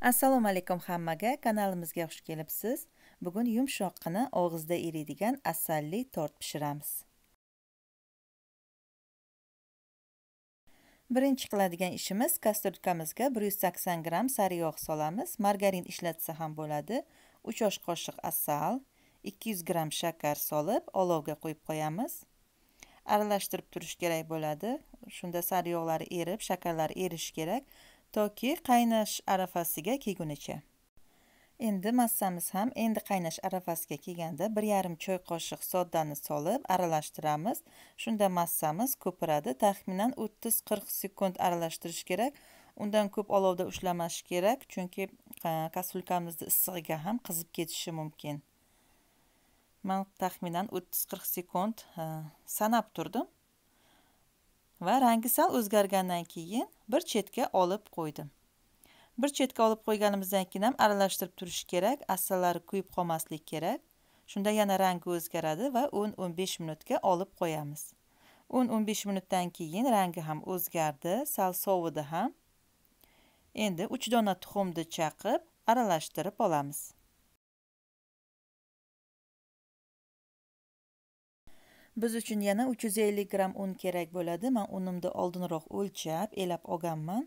assalomu alaykum hammaga kanalimizga xush kelibsiz bugun yumshoqqina og'izda eriydigan asalli tort pishiramiz birinchi qiladigan ishimiz kastrulkamizga 180 gramm sariyog' yog' solamiz margarin ishlatsa ham bo'ladi 3 osh qoshiq asal 200 gramm shakar solib olovga qo'yib qo'yamiz aralashtirib turish kerak bo'ladi shunda sari yog'lari erib shakarlar erishi kerak toki qaynash arafasiga kelgunicha endi massamiz ham endi qaynash arafasiga kelganda bir yarim choy qoshiq soddani solib aralashtiramiz shunda massamiz ko'piradi taxminan o'ttiz qirq sekund aralashtirish kerak undan ko'p olovda ushlamash kerak chunki e, kasulkamizni issig'iga ham qizib ketishi mumkin man taxminan o'ttiz qirq sekund e, sanab turdim va rangi sal o'zgargandan keyin bir chetga olib qo'ydim bir chetga olib qo'yganimizdan keyin ham aralashtirib turish kerak assalari kuyib qolmaslik kerak shunda yana rangi o'zgaradi va 10-15 minutga olib qo'yamiz 10-15 minutdan keyin rangi ham o'zgardi sal sovidi ham endi 3 dona tuxumni chaqib aralashtirib olamiz biz uchun yana 350 gramm un kerak bo'ladi man unimni oldinroq o'lchab elab olganman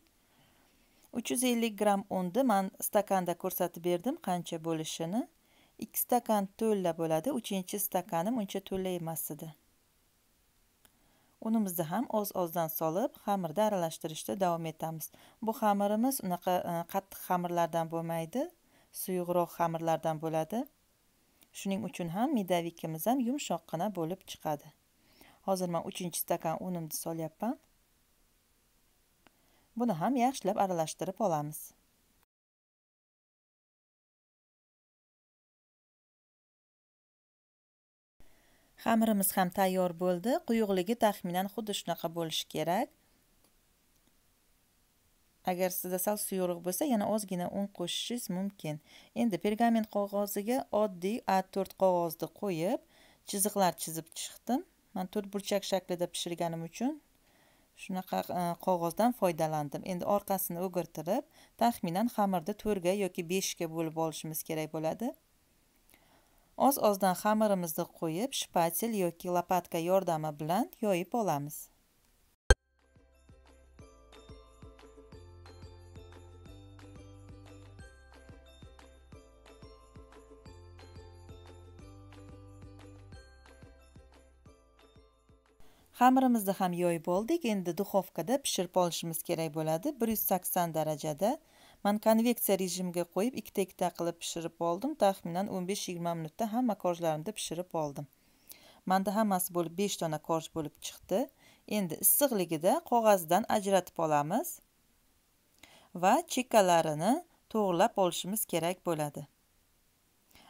350 gramm unni man stakanda ko'rsatib berdim qancha bo'lishini 2 stakan to'la bo'ladi 3 stakanim uncha to'la emas edi unimizni ham oz ozdan solib xamirda aralashtirishda davom etamiz bu xamirimiz unaqa e, qattiq xamirlardan bo'lmaydi suyuqroq xamirlardan bo'ladi shuning uchun ham medavikimiz ham yumshoqqina bo'lib chiqadi hozir man uchinchi stakan unimni solyapman buni ham yaxshilab aralashtirib olamiz xamirimiz ham tayyor bo'ldi quyuqligi taxminan xuddi shunaqa bo'lishi kerak agar sizda sal suyuqroq bo'lsa yana ozgina un qo'shishingiz mumkin endi pergament qog'oziga oddiy a to'rt qog'ozni qo'yib chiziqlar chizib chiqdim man burchak shaklida pishirganim uchun shunaqa e, qog'ozdan foydalandim endi orqasini o'girtirib taxminan xamirni to'rtga yoki beshga bo'lib olishimiz kerak bo'ladi oz ozdan xamirimizni qo'yib shpatel yoki lopatka yordami bilan yoyib olamiz xamirimizni ham yoyib oldik endi duxovkada pishirib olishimiz kerak bo'ladi bir yuz sakson darajada man konveksiya rejimiga qo'yib ikkita ikkita qilib pishirib oldim taxminan o'n besh yigirma minutda hamma korjlarimni pishirib oldim manda hammasi bo'lib besh dona korj bo'lib chiqdi endi issiqligida qog'ozdan ajratib olamiz va chekkalarini to'g'irlab olishimiz kerak bo'ladi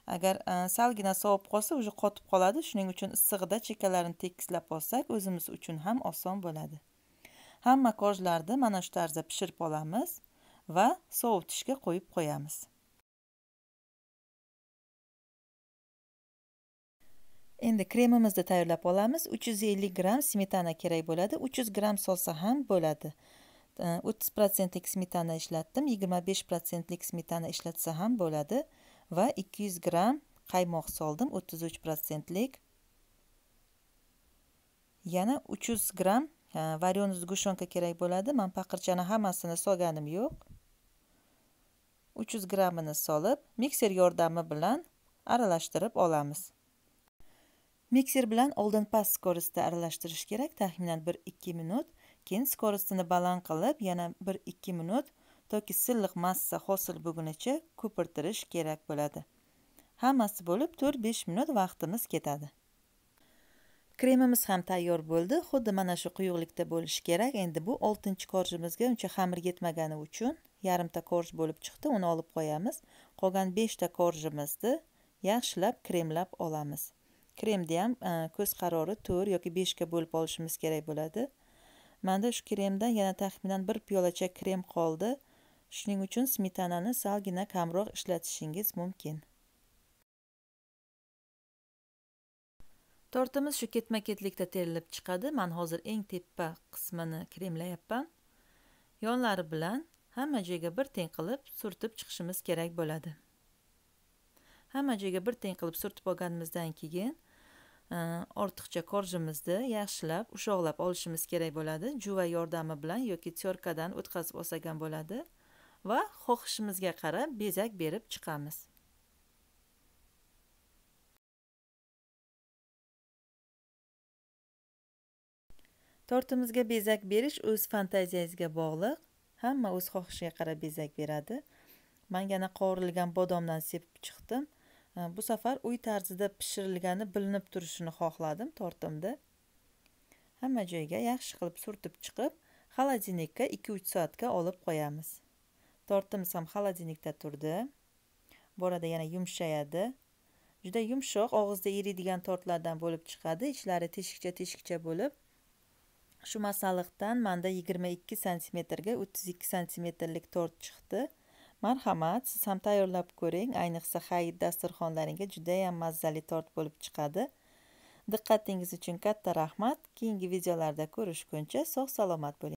agar e, salgina sovib qolsa уже qotib qoladi shuning uchun issig'ida chekkalarini tekislab olsak o'zimiz uchun ham oson bo'ladi hamma kojlarni mana shu tarzda pishirib olamiz va sovutishga qo'yib qo'yamiz endi kremimizni tayyorlab olamiz 350 gramm smetana kerak bo'ladi 300 gramm solsa ham bo'ladi 30 e, protsentlik smetana ishlatdim 25 protsentlik smetana ishlatsa ham bo'ladi va 200 gram qaymoq soldim 33 protsentlik yana 300 gram vareный сгущенка kerak bo'ladi man paqirchani hammasini solganim yo'q 300 grammini solib mikser yordami bilan aralashtirib olamiz mikser bilan oldin past skoristda aralashtirish kerak taxminan 1-2 minut keyin skoristini baland qilib yana 1-2 minut toki silliq massa hosil bo'lgunicha ko'pirtirish kerak bo'ladi hammasi bo'lib to'rt besh minut vaqtimiz ketadi kremimiz ham tayyor bo'ldi xuddi mana shu quyuqlikda bo'lishi kerak endi bu oltinchi korjimizga uncha xamir yetmagani uchun yarimta korj bo'lib chiqdi uni olib qo'yamiz qolgan beshta korjimizni yaxshilab kremlab olamiz kremni ham e, ko'z qarori to'rt yoki beshga bo'lib olishimiz kerak bo'ladi manda shu kremdan yana taxminan bir piyolacha krem qoldi shuning uchun smetanani salgina kamroq ishlatishingiz mumkin tortimiz shu ketma ketlikda terilib chiqadi man hozir eng tepa qismini kremlayapman yonlari bilan hamma joyga bir teng qilib surtib chiqishimiz kerak bo'ladi hamma joyga bir teng qilib surtib olganimizdan keyin e, ortiqcha korjimizni yaxshilab ushoqlab olishimiz kerak bo'ladi juva yordami bilan yoki tyorkadan o'tkazib olsak ham bo'ladi va xohishimizga qarab bezak berib chiqamiz tortimizga bezak berish o'z fantaziyangizga bog'liq hamma o'z xohishiga qarab bezak beradi Men yana qovurilgan bodomdan sepib chiqdim bu safar uy tarzida pishirilgani bilinib turishini xohladim tortimda hamma joyga yaxshi qilib surtib chiqib xolodilnikka 2-3 soatga olib qo'yamiz tortimsam xolodilnikda turdi borada yana yumshayadi juda yumshoq og'izda eriydigan tortlardan bo'lib chiqadi ichlari teshikcha teshikcha bo'lib shu masalliqdan manda yigirma ikki santimetrga o'ttiz ikki santimetrlik tort chiqdi marhamat siz ham tayyorlab ko'ring ayniqsa hayit dasturxonlaringga judayam mazzali tort bo'lib chiqadi diqqatingiz uchun katta rahmat keyingi videolarda ko'rishguncha sog' salomat bo'ling